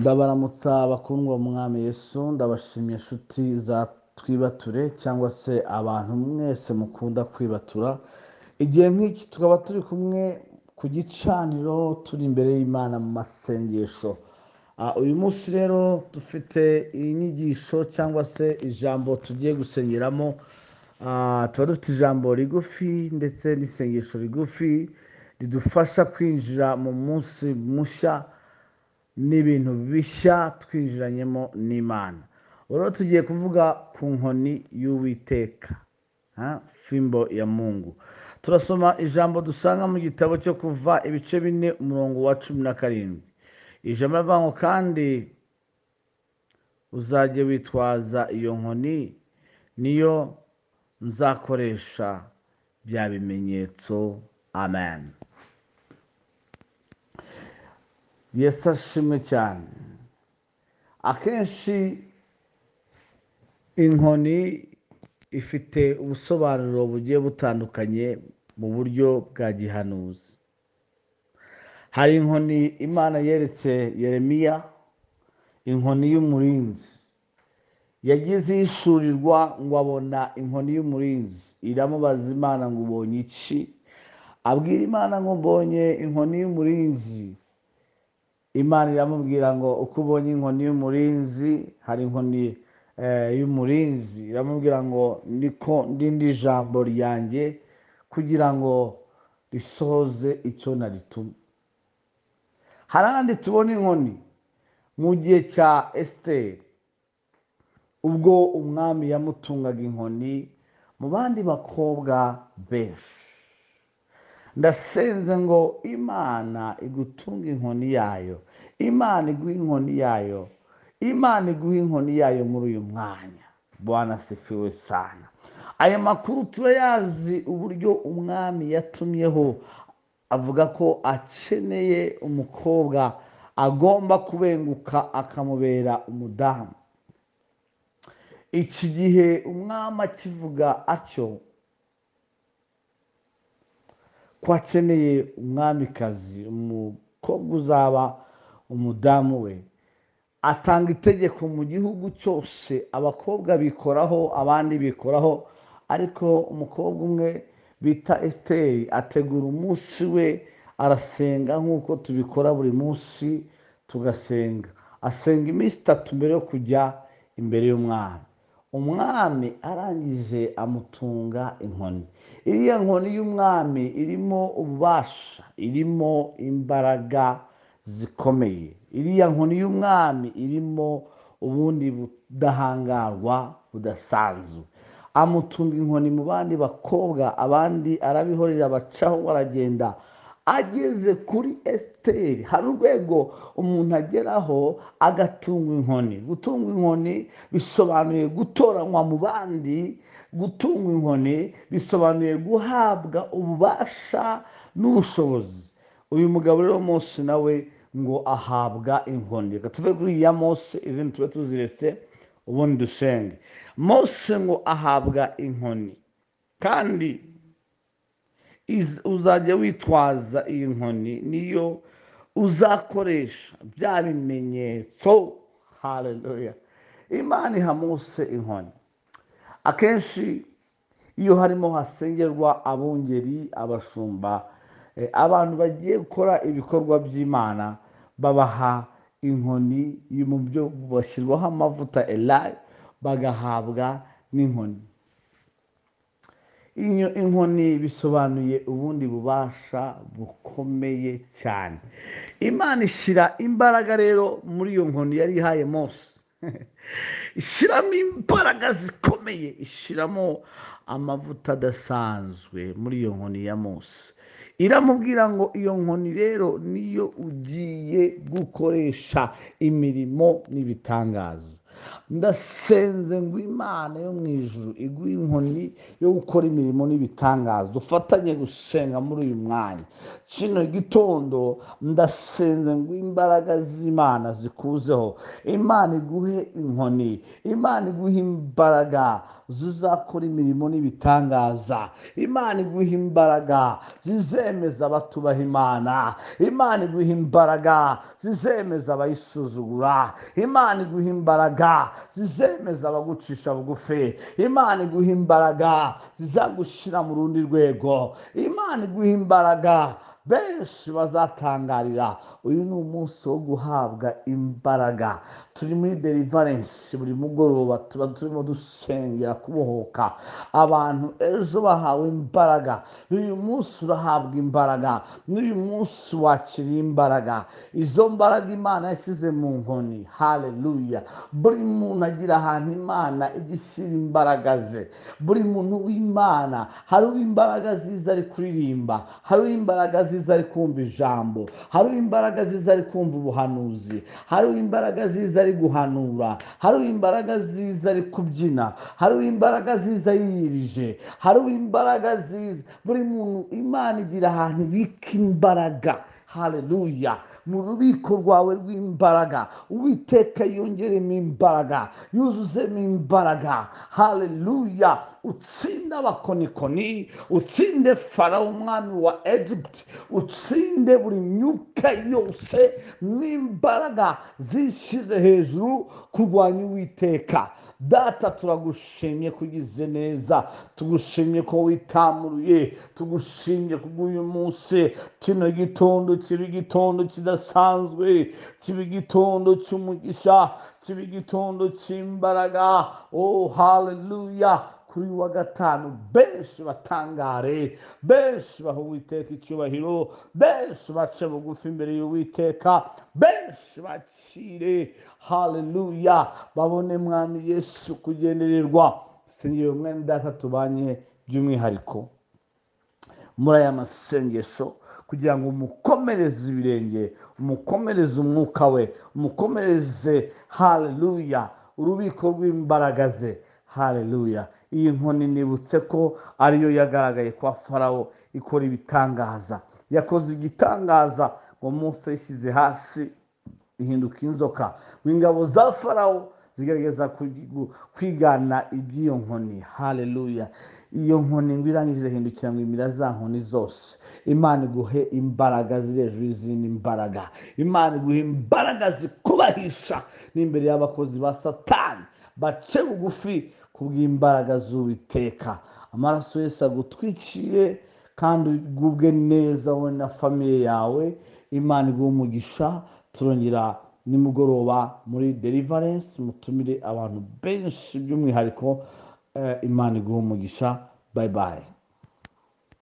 ndabaramutsa bakundwa mwami yesu ndabashimye inshuti za twibature cyangwa se abantu mwese mukunda kwibatura igihe nk'iki tukaba turi kumwe ku gicaniro turi imbere y'imana mu masengesho ah, uyu munsi rero dufite inyigisho cyangwa se ijambo tugiye gusengeramo ah, tuba dufite ijambo rigufi ndetse n'isengesho rigufi ridufasha kwinjira mu munsi mushya n'ibintu bishya twinjiranyemo n'imana rero tugiye kuvuga ku nkoni y'uwiteka fimbo ya mungu turasoma ijambo dusanga mu gitabo cyo kuva ibice bine umurongo wa cumi na karindwi ijambo rivuga ngo kandi uzajye witwaza iyo nkoni niyo nzakoresha bya bimenyetso amen yasashime cyane akenshi inkoni ifite ubusobanuro bugiye butandukanye mu buryo bwa gihanuzi hari inkoni imana yeretse yeremiya inkoni y'umurinzi yagize yishurirwa ngo abona inkoni y'umurinzi iramubaza imana ngo ubonye iki abwira imana ngo mbonye inkoni y'umurinzi imana iramubwira ngo uko ubonye inkoni y'umurinzi hari inkoni eh, y'umurinzi iramubwira ngo niko ndindi jambo ryanjye kugira ngo risoze icyo narituma hari ahandi tubona inkoni mu gihe cya esiteri ubwo umwami yamutungaga inkoni mu bandi bakobwa benshi ndasenze ngo imana igutunge inkoni yayo imana iguhe inkoni yayo imana iguhe inkoni yayo muri uyu mwanya bwana sana aya makuru turayazi uburyo umwami yatumyeho avuga ko akeneye umukobwa agomba kubenguka akamubera umudamu iki gihe umwami akivuga atyo ko akeneye umwamikazi umukobwa uzaba umudamu we atanga itegeko mu gihugu cyose abakobwa bikoraho abandi bikoraho ariko umukobwa umwe bita esiteri ategura umunsi we arasenga nk'uko tubikora buri munsi tugasenga asenga iminsi itatu mbere yo kujya imbere y'umwana umwami arangije amutunga inkoni iriya nkoni y'umwami irimo ububasha irimo imbaraga zikomeye iriya nkoni y'umwami irimo ubundi budahangarwa budasanzwe amutunga inkoni mu bandi bakobwa abandi arabihorera bacaho baragenda ageze kuri esiteri hari urwego umuntu ageraho agatungwa inkoni gutungwa inkoni bisobanuye gutoranywa mu bandi gutunga inkoni bisobanuye guhabwa ububasha n'ubushobozi uyu mugabo rero munsi nawe ngo ahabwa inkoni reka tuve kuri iya mose izindi tuba tuziretse ubundi dusenge mose ngo ahabwa inkoni kandi uzajya witwaza iyi nkoni niyo uzakoresha bya bimenyetso hareruya imana iha inkoni akenshi iyo harimo hasengerwa abungeri abashumba eh, abantu bagiye gukora ibikorwa by'imana babaha inkoni mu byo bashyirwaho amavuta elayi bagahabwa n'inkoni inkoni bisobanuye ubundi bubasha bukomeye cyane imana ishyira imbaraga rero muri iyo nkoni yari ihaye mose ishyiramo imbaraga zikomeye ishyiramo amavuta adasanzwe muri iyo nkoni ya mose iramubwira ngo iyo nkoni rero niyo ugiye gukoresha imirimo n'ibitangaza ndasenze ngo imana yo mu ijuru iguhe inkoni yo gukora imirimo n'ibitangaza dufatanye gusenga muri uyu mwanya kino gitondo ndasenze ngo imbaraga z'imana zikuzeho imana iguhe inkoni imana iguhe imbaraga zizakora imirimo n'ibitangaza imana iguha imbaraga zizemeza abatubaha imana imana iguha imbaraga zizemeza abayisuzugura imana iguha imbaraga zizemeza abagucisha bugufi imana iguha imbaraga zizagushyira mu rundi rwego imana iguha imbaraga benshi bazatangarira uyu ni umunsi wo guhabwa imbaraga turi muri delivarensi buri mugoroba tuba turimo dusengera kubohoka abantu ejo bahawe imbaraga n'uyu munsi urahabwa imbaraga n'uyu munsi wakiriye imbaraga izo mbaraga imana yashyize mu nkoni hareruya buri muntu agira ahantu imana ijya imbaraga ze buri muntu w'imana hari imbaraga ziza ari kuririmba hari imbaraga ziza ari kumva ijambo hari imbaraga ziza ari kumva ubuhanuzi hari imbaraga ziza ari guhanura hari imbaraga ziza ari kubyina hari imbaraga ziza yirije hari imbaraga ziza buri muntu imana igira ahantu ibika imbaraga haleluya mu rubiko rwawe rw'imbaraga uwiteka yongeremo imbaraga yuzuzemo imbaraga haleluya utsinde abakonikoni utsinde farawo umwami wa egiputi utsinde buri myuka yose n'imbaraga zishyize hejuru kurwanya uwiteka data turagushimye kugize neza tugushimye ko witamuruye tugushimye kubw'uyu munsi kino gitondo kiba igitondo kidasanzwe kiba igitondo cy'umugisha kiba igitondo cy'imbaraga oh haleluya kuri wa gatanu benshi batangare benshi baha uwiteka icyubahiro benshi bace bugufi imbere y'uwiteka benshi bakire haleluya babone mwami yesu kugendererwa sengera umwami data tubanye by'umwihariko muri aya masengesho kugira ngo umukomereze ibirenge umukomereze umwuka we umukomereze haleluya urubiko rw'imbaraga ze haleluya iyi nkoni nibutse ko ariyo yagaragaye kwa farawo ikora ibitangaza yakoze igitangaza ngo munsi yishyize hasi ihinduka inzoka ngo ingabo za farawo zigerageza kwigana iby'iyo nkoni hareruya iyo nkoni ngo irangije hindukira ngo imira za nkoni zose imana iguhe imbaraga ziri hejuru y'izindi mbaraga imana iguhe imbaraga zikubahisha n'imbere y'abakozi ba satani bace bugufi kubw'imbaraga z'uwiteka amaraso yose agutwiciye kandi ugubwe neza we na famiye yawe imana iguha umugisha turongera nimugoroba muri delivarensi mutumire abantu benshi by'umwihariko eh, imana iguha umugisha bayibaye